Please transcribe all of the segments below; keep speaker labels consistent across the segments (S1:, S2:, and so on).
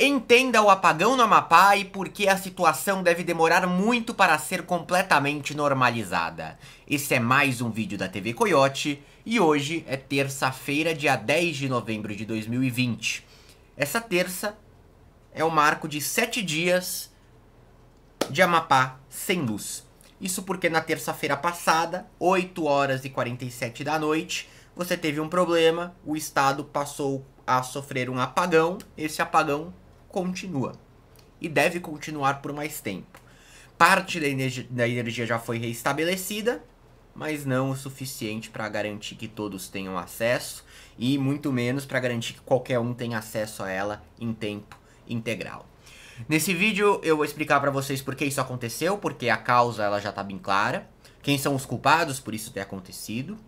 S1: Entenda o apagão no Amapá e por que a situação deve demorar muito para ser completamente normalizada. Esse é mais um vídeo da TV Coyote e hoje é terça-feira, dia 10 de novembro de 2020. Essa terça é o marco de sete dias de Amapá sem luz. Isso porque na terça-feira passada, 8 horas e 47 da noite, você teve um problema, o estado passou a sofrer um apagão, esse apagão continua e deve continuar por mais tempo. Parte da, energi da energia já foi reestabelecida, mas não o suficiente para garantir que todos tenham acesso e muito menos para garantir que qualquer um tenha acesso a ela em tempo integral. Nesse vídeo eu vou explicar para vocês por que isso aconteceu, porque a causa ela já está bem clara, quem são os culpados por isso ter acontecido.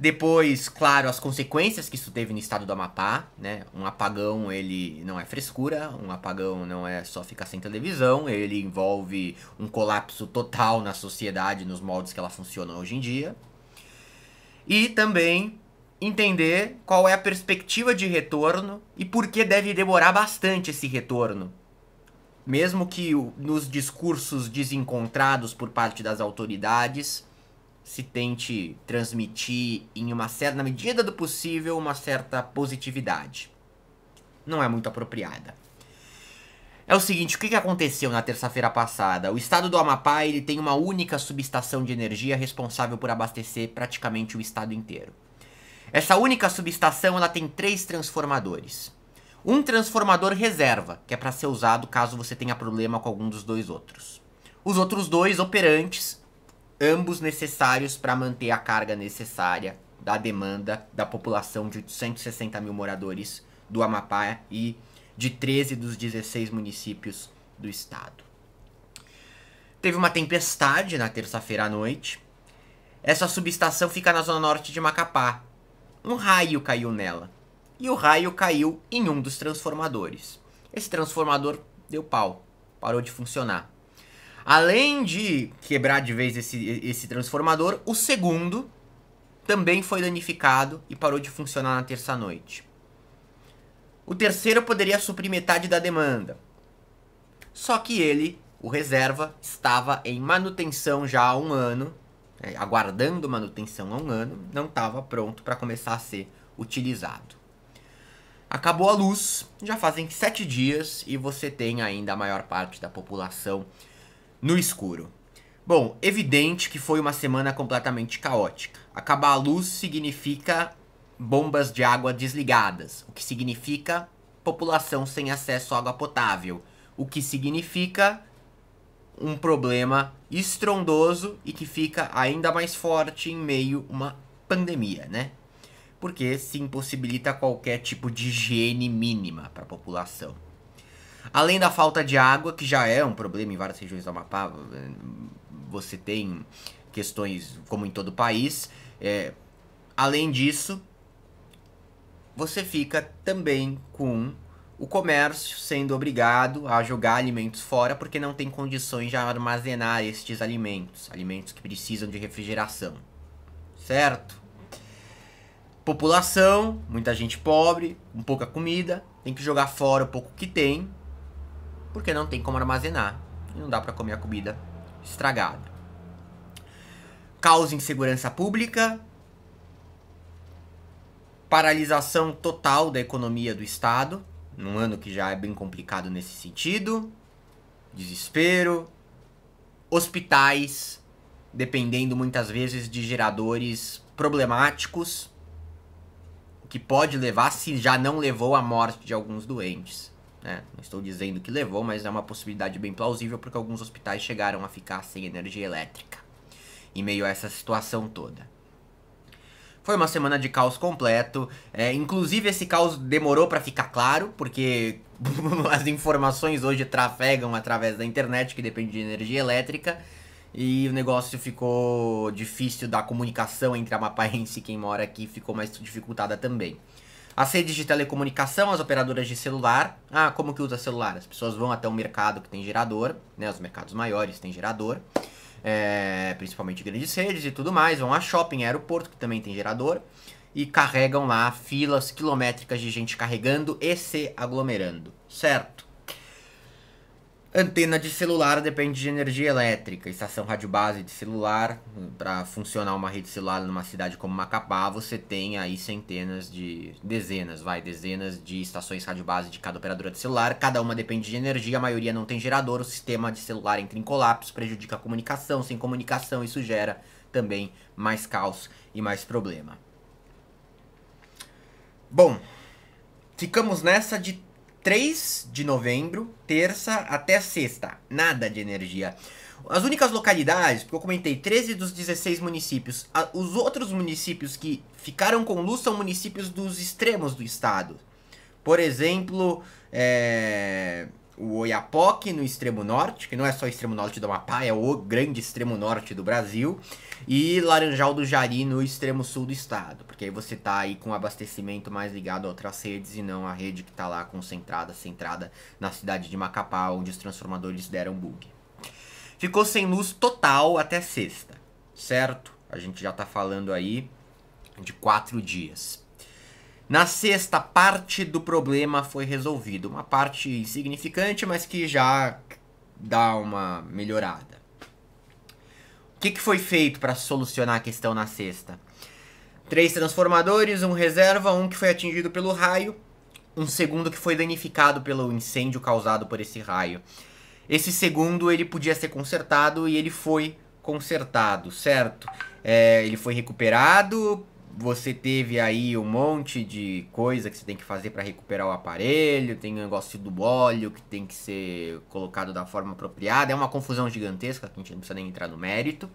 S1: Depois, claro, as consequências que isso teve no estado do Amapá, né? Um apagão, ele não é frescura, um apagão não é só ficar sem televisão, ele envolve um colapso total na sociedade, nos moldes que ela funciona hoje em dia. E também entender qual é a perspectiva de retorno e por que deve demorar bastante esse retorno. Mesmo que nos discursos desencontrados por parte das autoridades, se tente transmitir em uma certa, na medida do possível, uma certa positividade. Não é muito apropriada. É o seguinte, o que aconteceu na terça-feira passada? O estado do Amapá ele tem uma única subestação de energia responsável por abastecer praticamente o estado inteiro. Essa única subestação ela tem três transformadores. Um transformador reserva, que é para ser usado caso você tenha problema com algum dos dois outros. Os outros dois operantes ambos necessários para manter a carga necessária da demanda da população de 160 mil moradores do Amapá e de 13 dos 16 municípios do estado. Teve uma tempestade na terça-feira à noite. Essa subestação fica na zona norte de Macapá. Um raio caiu nela. E o raio caiu em um dos transformadores. Esse transformador deu pau, parou de funcionar. Além de quebrar de vez esse, esse transformador, o segundo também foi danificado e parou de funcionar na terça-noite. O terceiro poderia suprir metade da demanda. Só que ele, o reserva, estava em manutenção já há um ano, é, aguardando manutenção há um ano, não estava pronto para começar a ser utilizado. Acabou a luz, já fazem sete dias e você tem ainda a maior parte da população no escuro. Bom, evidente que foi uma semana completamente caótica. Acabar a luz significa bombas de água desligadas, o que significa população sem acesso à água potável, o que significa um problema estrondoso e que fica ainda mais forte em meio a uma pandemia, né? Porque se impossibilita qualquer tipo de higiene mínima para a população. Além da falta de água, que já é um problema em várias regiões do Amapá, você tem questões como em todo o país. É, além disso, você fica também com o comércio sendo obrigado a jogar alimentos fora porque não tem condições de armazenar estes alimentos, alimentos que precisam de refrigeração, certo? População, muita gente pobre, com pouca comida, tem que jogar fora o pouco que tem porque não tem como armazenar e não dá para comer a comida estragada. Causa insegurança pública, paralisação total da economia do Estado, num ano que já é bem complicado nesse sentido, desespero, hospitais dependendo muitas vezes de geradores problemáticos, o que pode levar, se já não levou, à morte de alguns doentes. Né? Não estou dizendo que levou, mas é uma possibilidade bem plausível porque alguns hospitais chegaram a ficar sem energia elétrica em meio a essa situação toda. Foi uma semana de caos completo. É, inclusive, esse caos demorou para ficar claro, porque as informações hoje trafegam através da internet, que depende de energia elétrica. E o negócio ficou difícil da comunicação entre a mapaense e quem mora aqui, ficou mais dificultada também. As redes de telecomunicação, as operadoras de celular. Ah, como que usa celular? As pessoas vão até um mercado que tem gerador, né? Os mercados maiores têm gerador. É, principalmente grandes redes e tudo mais. Vão a shopping, aeroporto, que também tem gerador. E carregam lá filas quilométricas de gente carregando e se aglomerando, certo? Antena de celular depende de energia elétrica. Estação rádio base de celular, para funcionar uma rede celular numa cidade como Macapá, você tem aí centenas de dezenas, vai, dezenas de estações rádio base de cada operadora de celular. Cada uma depende de energia, a maioria não tem gerador, o sistema de celular entra em colapso, prejudica a comunicação, sem comunicação isso gera também mais caos e mais problema. Bom, ficamos nessa de 3 de novembro, terça até sexta. Nada de energia. As únicas localidades, porque eu comentei 13 dos 16 municípios, a, os outros municípios que ficaram com luz são municípios dos extremos do estado. Por exemplo, é, o Oiapoque no extremo norte, que não é só extremo norte do Amapá, é o grande extremo norte do Brasil, e Laranjal do Jari no extremo sul do estado, porque aí você tá aí com abastecimento mais ligado a outras redes e não a rede que tá lá concentrada, centrada na cidade de Macapá, onde os transformadores deram bug. Ficou sem luz total até sexta, certo? A gente já tá falando aí de quatro dias. Na sexta, parte do problema foi resolvido. Uma parte insignificante, mas que já dá uma melhorada. O que, que foi feito para solucionar a questão na sexta? Três transformadores, um reserva, um que foi atingido pelo raio, um segundo que foi danificado pelo incêndio causado por esse raio. Esse segundo ele podia ser consertado e ele foi consertado, certo? É, ele foi recuperado você teve aí um monte de coisa que você tem que fazer para recuperar o aparelho, tem o um negócio do óleo que tem que ser colocado da forma apropriada, é uma confusão gigantesca que a gente não precisa nem entrar no mérito.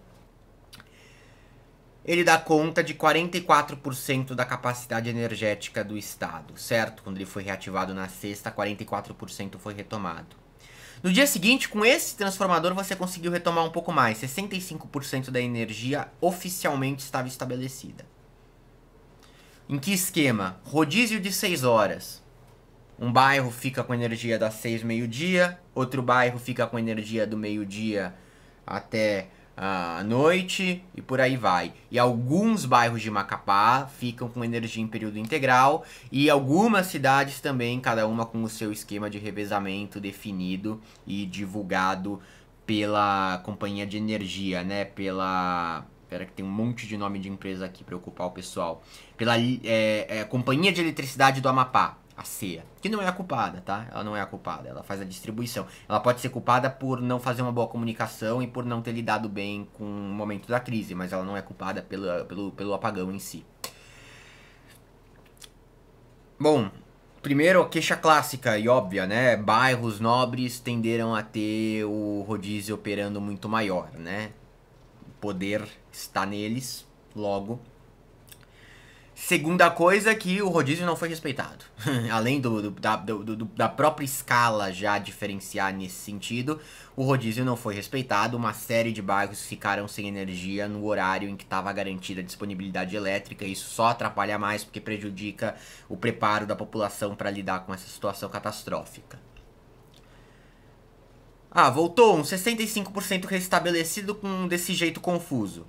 S1: Ele dá conta de 44% da capacidade energética do estado, certo? Quando ele foi reativado na sexta, 44% foi retomado. No dia seguinte, com esse transformador, você conseguiu retomar um pouco mais. 65% da energia oficialmente estava estabelecida. Em que esquema? Rodízio de 6 horas. Um bairro fica com energia das 6 meio-dia, outro bairro fica com energia do meio-dia até a ah, noite e por aí vai. E alguns bairros de Macapá ficam com energia em período integral e algumas cidades também, cada uma com o seu esquema de revezamento definido e divulgado pela companhia de energia, né, pela Espera que tem um monte de nome de empresa aqui para ocupar o pessoal. Pela é, é, Companhia de Eletricidade do Amapá, a CEA, que não é a culpada, tá? Ela não é a culpada, ela faz a distribuição. Ela pode ser culpada por não fazer uma boa comunicação e por não ter lidado bem com o momento da crise, mas ela não é culpada pela, pelo, pelo apagão em si. Bom, primeiro queixa clássica e óbvia, né? Bairros nobres tenderam a ter o rodízio operando muito maior, né? poder está neles, logo. Segunda coisa é que o rodízio não foi respeitado. Além do, do da, do, do, da própria escala já diferenciar nesse sentido, o rodízio não foi respeitado. Uma série de bairros ficaram sem energia no horário em que estava garantida a disponibilidade elétrica. Isso só atrapalha mais porque prejudica o preparo da população para lidar com essa situação catastrófica. Ah, voltou um 65% restabelecido com desse jeito confuso.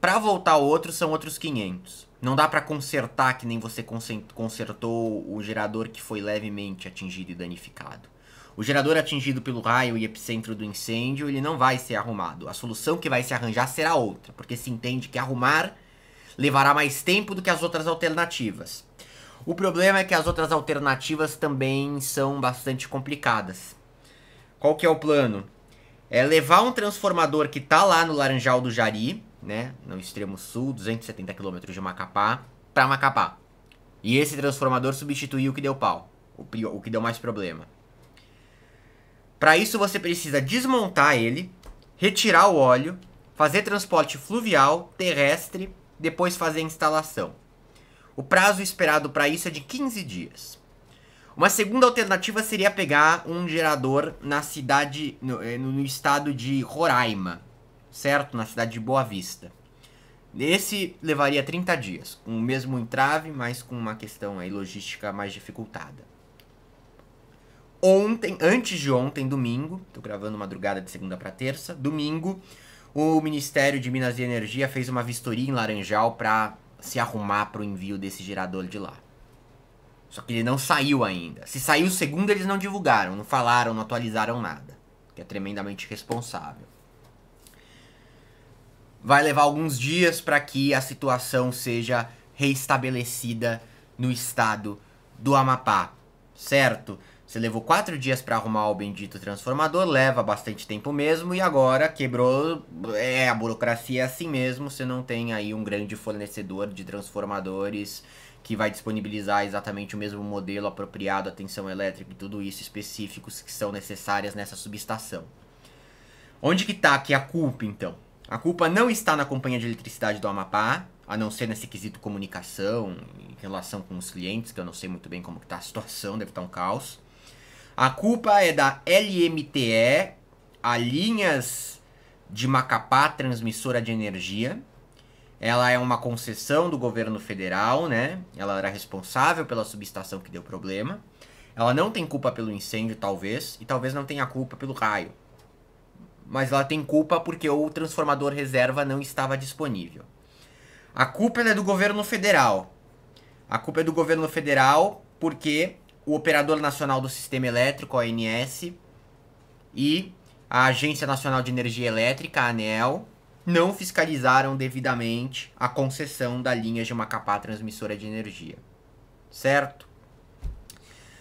S1: Para voltar outro são outros 500. Não dá para consertar que nem você consertou o gerador que foi levemente atingido e danificado. O gerador atingido pelo raio e epicentro do incêndio, ele não vai ser arrumado. A solução que vai se arranjar será outra, porque se entende que arrumar levará mais tempo do que as outras alternativas. O problema é que as outras alternativas também são bastante complicadas. Qual que é o plano? É levar um transformador que tá lá no Laranjal do Jari, né, no extremo sul, 270 quilômetros de Macapá, para Macapá. E esse transformador substituir o que deu pau, o que deu mais problema. Para isso você precisa desmontar ele, retirar o óleo, fazer transporte fluvial, terrestre, depois fazer a instalação. O prazo esperado para isso é de 15 dias. Uma segunda alternativa seria pegar um gerador na cidade, eh, no, no estado de Roraima, certo? Na cidade de Boa Vista. Esse levaria 30 dias, com o mesmo entrave, mas com uma questão aí logística mais dificultada. Ontem, antes de ontem, domingo, estou gravando madrugada de segunda para terça, domingo, o Ministério de Minas e Energia fez uma vistoria em Laranjal para se arrumar para o envio desse gerador de lá. Só que ele não saiu ainda. Se saiu segundo, eles não divulgaram, não falaram, não atualizaram nada. Que é tremendamente responsável. Vai levar alguns dias para que a situação seja reestabelecida no estado do Amapá, certo? Você levou quatro dias para arrumar o bendito transformador, leva bastante tempo mesmo, e agora quebrou. É, a burocracia é assim mesmo, você não tem aí um grande fornecedor de transformadores que vai disponibilizar exatamente o mesmo modelo apropriado à tensão elétrica e tudo isso específicos que são necessárias nessa subestação. Onde que tá aqui a culpa, então? A culpa não está na Companhia de Eletricidade do Amapá, a não ser nesse quesito comunicação, em relação com os clientes, que eu não sei muito bem como está a situação, deve estar tá um caos. A culpa é da LMTE, a Linhas de Macapá Transmissora de Energia. Ela é uma concessão do governo federal, né? Ela era responsável pela subestação que deu problema. Ela não tem culpa pelo incêndio, talvez, e talvez não tenha culpa pelo raio. Mas ela tem culpa porque o transformador reserva não estava disponível. A culpa é do governo federal. A culpa é do governo federal porque o Operador Nacional do Sistema Elétrico, ONS, e a Agência Nacional de Energia Elétrica, ANEL, não fiscalizaram devidamente a concessão da linha de Macapá Transmissora de Energia. Certo?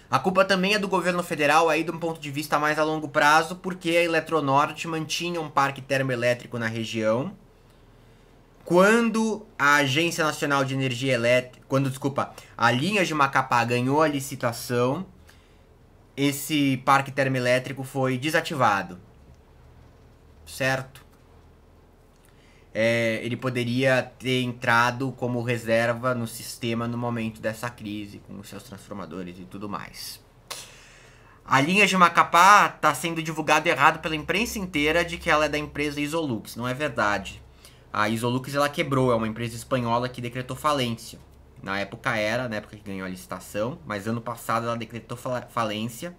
S1: A culpa também é do governo federal, aí de um ponto de vista mais a longo prazo, porque a Eletronorte mantinha um parque termoelétrico na região quando a Agência Nacional de Energia Elétrica, quando, desculpa, a linha de Macapá ganhou a licitação, esse parque termoelétrico foi desativado. Certo? É, ele poderia ter entrado como reserva no sistema no momento dessa crise, com os seus transformadores e tudo mais. A linha de Macapá está sendo divulgada errado pela imprensa inteira de que ela é da empresa Isolux. Não é verdade. A Isolux ela quebrou, é uma empresa espanhola que decretou falência. Na época era, na época que ganhou a licitação, mas ano passado ela decretou falência.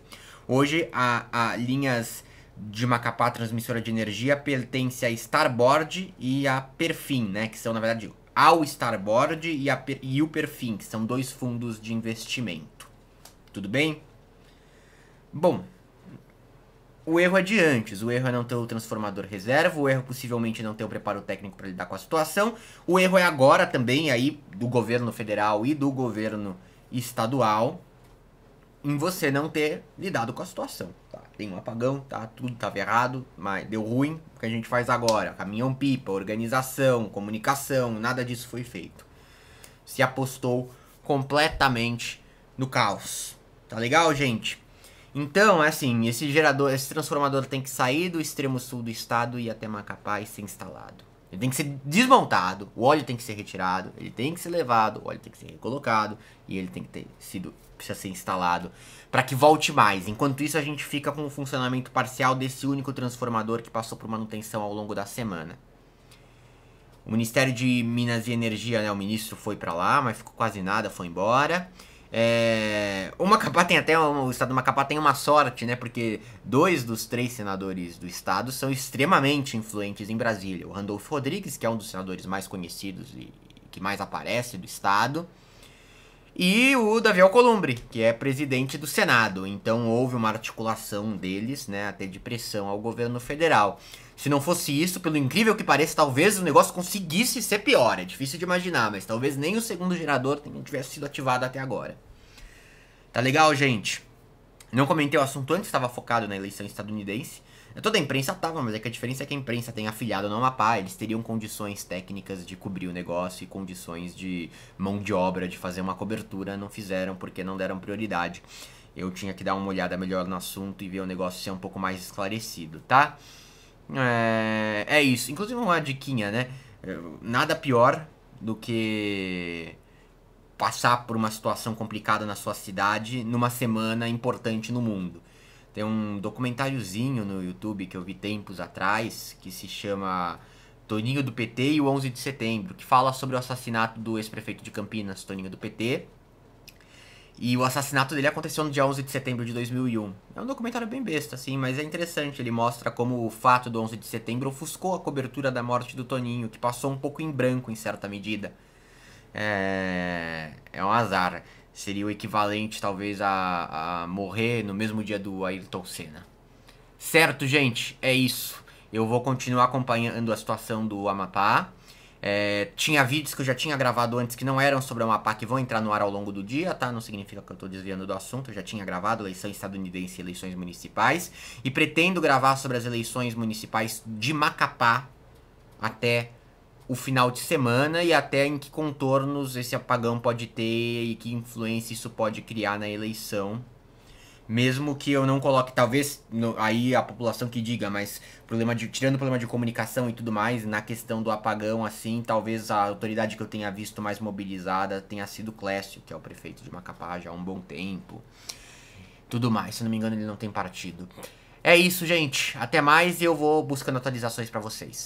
S1: Hoje a, a linhas de Macapá Transmissora de Energia pertence a Starboard e a Perfin, né, que são na verdade ao Starboard e, a, e o Perfin, que são dois fundos de investimento. Tudo bem? Bom, o erro é de antes. O erro é não ter o transformador reserva, o erro é possivelmente não ter o preparo técnico para lidar com a situação. O erro é agora também, aí, do governo federal e do governo estadual, em você não ter lidado com a situação. Tá? Tem um apagão, tá? Tudo estava errado, mas deu ruim. O que a gente faz agora? Caminhão pipa, organização, comunicação, nada disso foi feito. Se apostou completamente no caos. Tá legal, gente? Então, é assim, esse gerador, esse transformador tem que sair do extremo sul do estado e ir até Macapá e ser instalado. Ele tem que ser desmontado, o óleo tem que ser retirado, ele tem que ser levado, o óleo tem que ser recolocado e ele tem que ter sido precisa ser instalado para que volte mais. Enquanto isso, a gente fica com o funcionamento parcial desse único transformador que passou por manutenção ao longo da semana. O Ministério de Minas e Energia, né, o ministro foi para lá, mas ficou quase nada, foi embora. É, o Macapá tem até o estado do Macapá tem uma sorte, né? Porque dois dos três senadores do estado são extremamente influentes em Brasília. O Randolfo Rodrigues, que é um dos senadores mais conhecidos e que mais aparece do estado, e o Davi Alcolumbre, que é presidente do Senado. Então houve uma articulação deles, né, até de pressão ao governo federal. Se não fosse isso, pelo incrível que pareça, talvez o negócio conseguisse ser pior. É difícil de imaginar, mas talvez nem o segundo gerador tivesse sido ativado até agora. Tá legal, gente? Não comentei o assunto antes, estava focado na eleição estadunidense. É, toda a imprensa estava, mas é que a diferença é que a imprensa tem afiliado no Amapá, eles teriam condições técnicas de cobrir o negócio e condições de mão de obra, de fazer uma cobertura, não fizeram porque não deram prioridade. Eu tinha que dar uma olhada melhor no assunto e ver o negócio ser um pouco mais esclarecido, tá? É, é isso. Inclusive uma diquinha, né? É, nada pior do que passar por uma situação complicada na sua cidade numa semana importante no mundo. Tem um documentáriozinho no YouTube que eu vi tempos atrás que se chama Toninho do PT e o 11 de Setembro, que fala sobre o assassinato do ex-prefeito de Campinas, Toninho do PT, e o assassinato dele aconteceu no dia 11 de setembro de 2001. É um documentário bem besta, assim, mas é interessante. Ele mostra como o fato do 11 de setembro ofuscou a cobertura da morte do Toninho, que passou um pouco em branco em certa medida. É, é um azar. Seria o equivalente, talvez, a, a morrer no mesmo dia do Ayrton Senna. Certo, gente, é isso. Eu vou continuar acompanhando a situação do Amapá. É, tinha vídeos que eu já tinha gravado antes que não eram sobre a Amapá, que vão entrar no ar ao longo do dia, tá? Não significa que eu tô desviando do assunto, eu já tinha gravado eleição estadunidense e eleições municipais. E pretendo gravar sobre as eleições municipais de Macapá até o final de semana e até em que contornos esse apagão pode ter e que influência isso pode criar na eleição mesmo que eu não coloque, talvez, no, aí a população que diga, mas problema de, tirando o problema de comunicação e tudo mais, na questão do apagão, assim, talvez a autoridade que eu tenha visto mais mobilizada tenha sido Clécio, que é o prefeito de Macapá já há um bom tempo. Tudo mais, se não me engano, ele não tem partido. É isso, gente. Até mais e eu vou buscando atualizações para vocês.